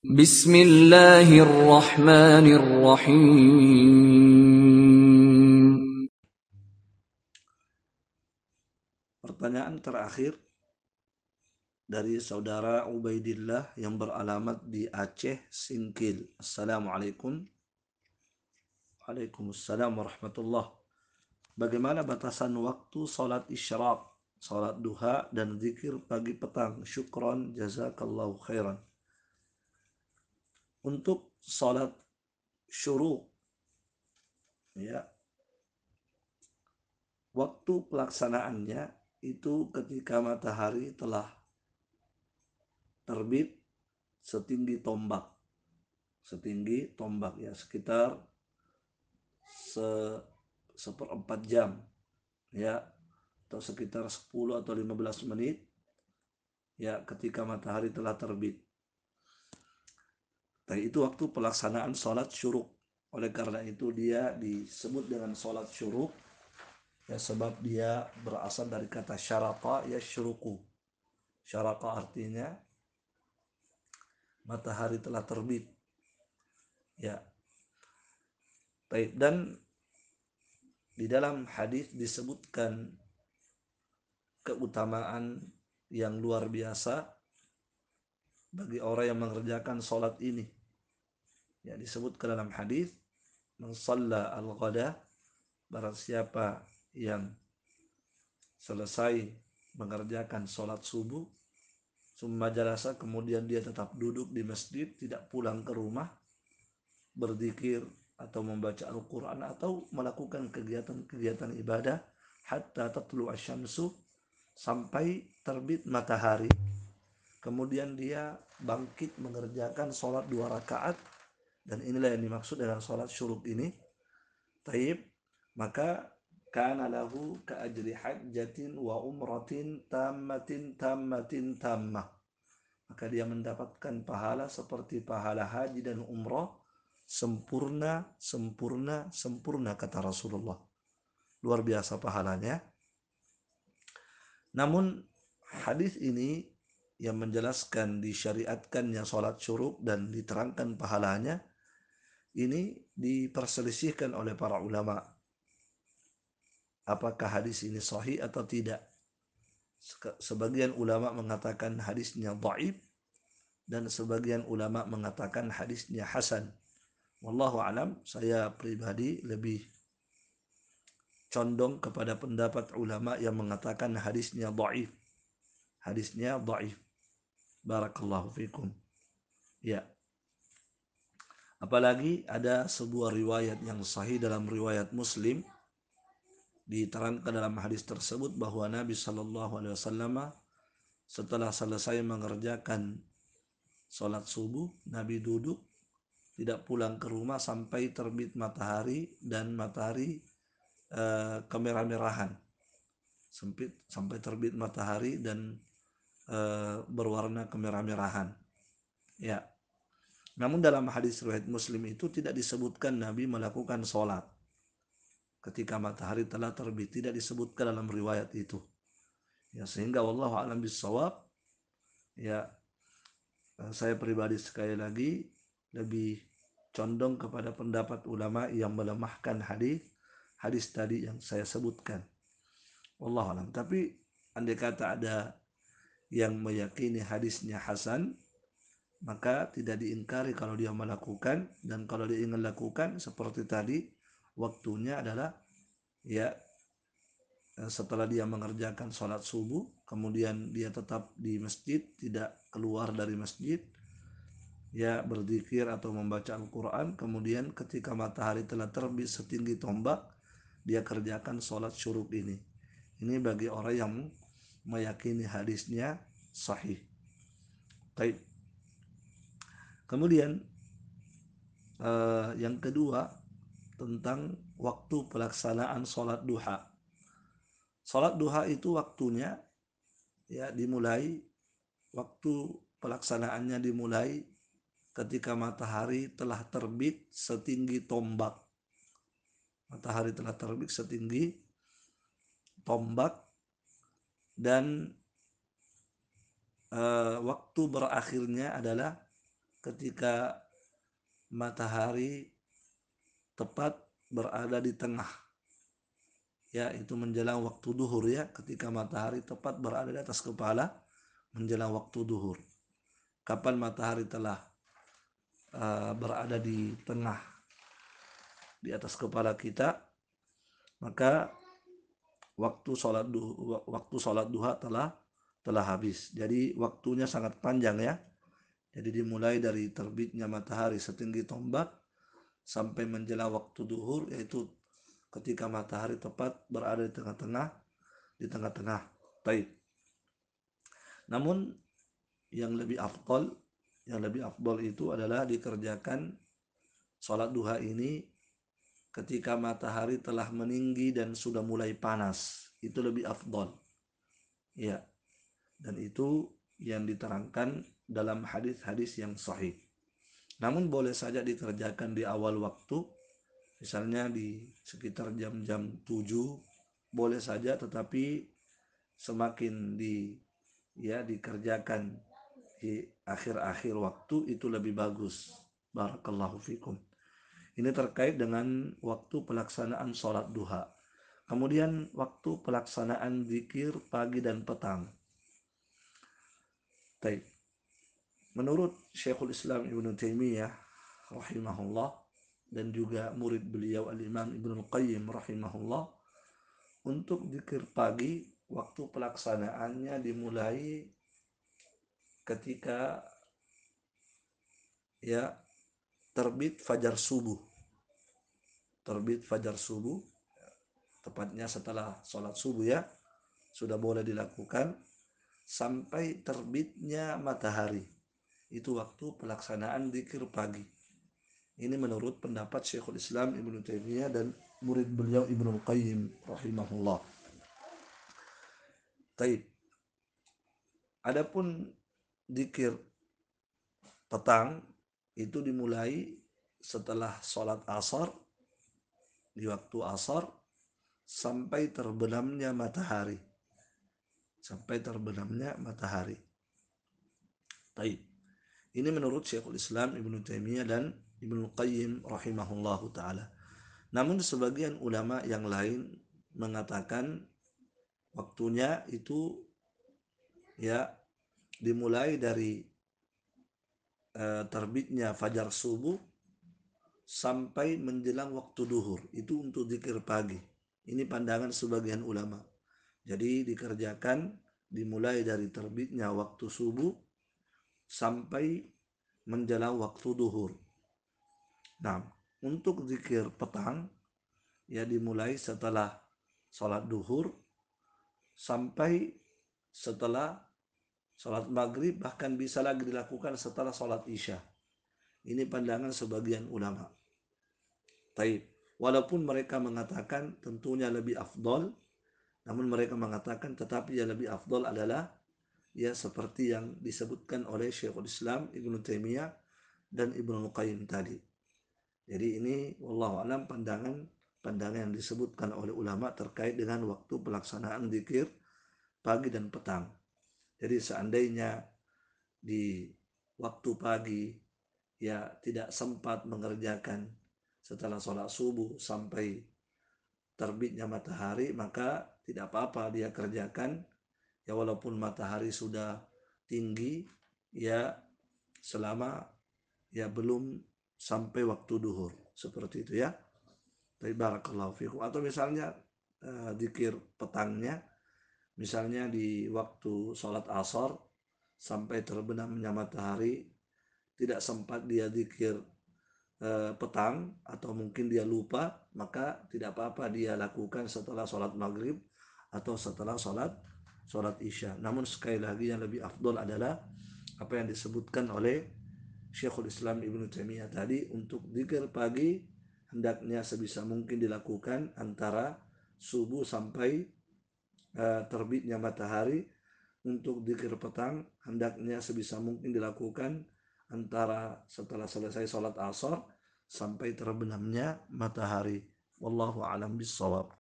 Bismillahirrahmanirrahim. Pertanyaan terakhir dari saudara Ubaidillah yang beralamat di Aceh, Singkil. Assalamualaikum. Waalaikumsalam warahmatullah. Bagaimana batasan waktu salat isyraq, salat duha dan zikir pagi petang? Syukron jazakallahu khairan untuk sholat syuruk, Ya. Waktu pelaksanaannya itu ketika matahari telah terbit setinggi tombak. Setinggi tombak ya, sekitar se seperempat jam ya atau sekitar 10 atau 15 menit ya ketika matahari telah terbit dan itu waktu pelaksanaan sholat syuruk. Oleh karena itu dia disebut dengan sholat syuruk. Ya, sebab dia berasal dari kata syaraka ya syuruku. Syaraka artinya matahari telah terbit. Ya. Baik, dan di dalam hadis disebutkan keutamaan yang luar biasa bagi orang yang mengerjakan sholat ini Ya disebut ke dalam hadis man al-ghada barang siapa yang selesai mengerjakan sholat subuh summa jalasa kemudian dia tetap duduk di masjid tidak pulang ke rumah berzikir atau membaca Al-Quran atau melakukan kegiatan-kegiatan ibadah hatta tatlu asyamsu sampai terbit matahari kemudian dia bangkit mengerjakan sholat dua rakaat dan inilah yang dimaksud dalam sholat syuruk ini taib maka kana lahu ka ajri hajjatin wa umratin tammatin tammatin tamma maka dia mendapatkan pahala seperti pahala haji dan umrah sempurna sempurna sempurna kata Rasulullah luar biasa pahalanya namun hadis ini yang menjelaskan disyariatkannya sholat syuruk dan diterangkan pahalanya ini diperselisihkan oleh para ulama. Apakah hadis ini sahih atau tidak? Sebagian ulama mengatakan hadisnya dhaif dan sebagian ulama mengatakan hadisnya hasan. Wallahu alam, saya pribadi lebih condong kepada pendapat ulama yang mengatakan hadisnya dhaif. Hadisnya dhaif. Barakallahu fikum. Ya. Apalagi ada sebuah riwayat yang sahih dalam riwayat Muslim diterangkan dalam hadis tersebut bahwa Nabi Shallallahu Alaihi Wasallam setelah selesai mengerjakan sholat subuh, Nabi duduk tidak pulang ke rumah sampai terbit matahari dan matahari e, kemerah-merahan sempit sampai terbit matahari dan e, berwarna kemerah-merahan. Ya, namun dalam hadis riwayat Muslim itu tidak disebutkan Nabi melakukan sholat. Ketika matahari telah terbit tidak disebutkan dalam riwayat itu. Ya sehingga allah alam bisawab ya eh, saya pribadi sekali lagi lebih condong kepada pendapat ulama yang melemahkan hadis hadis tadi yang saya sebutkan. allah alam. Tapi andai kata ada yang meyakini hadisnya hasan, maka tidak diingkari kalau dia melakukan dan kalau dia ingin lakukan seperti tadi waktunya adalah ya eh, setelah dia mengerjakan sholat subuh kemudian dia tetap di masjid tidak keluar dari masjid ya berzikir atau membaca Al-Quran kemudian ketika matahari telah terbit setinggi tombak dia kerjakan sholat syuruk ini ini bagi orang yang meyakini hadisnya sahih Baik. Kemudian eh, yang kedua tentang waktu pelaksanaan sholat duha. Sholat duha itu waktunya ya dimulai waktu pelaksanaannya dimulai ketika matahari telah terbit setinggi tombak. Matahari telah terbit setinggi tombak dan e, waktu berakhirnya adalah ketika matahari tepat berada di tengah. Ya, itu menjelang waktu duhur ya, ketika matahari tepat berada di atas kepala menjelang waktu duhur. Kapan matahari telah uh, berada di tengah di atas kepala kita, maka waktu sholat duha, waktu sholat duha telah telah habis. Jadi waktunya sangat panjang ya. Jadi dimulai dari terbitnya matahari setinggi tombak sampai menjelang waktu duhur yaitu ketika matahari tepat berada di tengah-tengah di tengah-tengah taib. Namun yang lebih afdol yang lebih afdol itu adalah dikerjakan sholat duha ini ketika matahari telah meninggi dan sudah mulai panas itu lebih afdol ya dan itu yang diterangkan dalam hadis-hadis yang sahih. Namun boleh saja dikerjakan di awal waktu, misalnya di sekitar jam-jam 7 boleh saja tetapi semakin di ya dikerjakan di akhir-akhir waktu itu lebih bagus. Barakallahu fikum. Ini terkait dengan waktu pelaksanaan sholat duha. Kemudian waktu pelaksanaan zikir pagi dan petang. Baik menurut Syekhul Islam Ibn Taimiyah rahimahullah dan juga murid beliau Al-Imam Ibn Al-Qayyim rahimahullah untuk zikir pagi waktu pelaksanaannya dimulai ketika ya terbit fajar subuh terbit fajar subuh tepatnya setelah sholat subuh ya sudah boleh dilakukan sampai terbitnya matahari itu waktu pelaksanaan dikir pagi. Ini menurut pendapat Syekhul Islam Ibnu Taimiyah dan murid beliau Ibnu Qayyim rahimahullah. Taib. Adapun dikir petang itu dimulai setelah sholat asar di waktu asar sampai terbenamnya matahari sampai terbenamnya matahari. Taib. Ini menurut Syekhul Islam Ibnu Taimiyah dan Ibnu Qayyim rahimahullahu taala. Namun sebagian ulama yang lain mengatakan waktunya itu ya dimulai dari e, terbitnya fajar subuh sampai menjelang waktu duhur itu untuk zikir pagi ini pandangan sebagian ulama jadi dikerjakan dimulai dari terbitnya waktu subuh sampai menjelang waktu duhur. Nah, untuk zikir petang ya dimulai setelah sholat duhur sampai setelah sholat maghrib bahkan bisa lagi dilakukan setelah sholat isya. Ini pandangan sebagian ulama. Taib. Walaupun mereka mengatakan tentunya lebih afdol, namun mereka mengatakan tetapi yang lebih afdol adalah ya seperti yang disebutkan oleh Syekhul Islam Ibnu Taimiyah dan Ibnu Qayyim tadi. Jadi ini wallahu alam pandangan pandangan yang disebutkan oleh ulama terkait dengan waktu pelaksanaan zikir pagi dan petang. Jadi seandainya di waktu pagi ya tidak sempat mengerjakan setelah sholat subuh sampai terbitnya matahari maka tidak apa-apa dia kerjakan ya walaupun matahari sudah tinggi ya selama ya belum sampai waktu duhur seperti itu ya tapi barakallahu fikum atau misalnya eh, dikir petangnya misalnya di waktu sholat asar sampai terbenamnya matahari tidak sempat dia dikir eh, petang atau mungkin dia lupa maka tidak apa-apa dia lakukan setelah sholat maghrib atau setelah sholat sholat isya. Namun sekali lagi yang lebih afdol adalah apa yang disebutkan oleh Syekhul Islam Ibnu Taimiyah tadi untuk dikir pagi hendaknya sebisa mungkin dilakukan antara subuh sampai eh, terbitnya matahari. Untuk dikir petang hendaknya sebisa mungkin dilakukan antara setelah selesai sholat asar sampai terbenamnya matahari. Wallahu alam bishawab.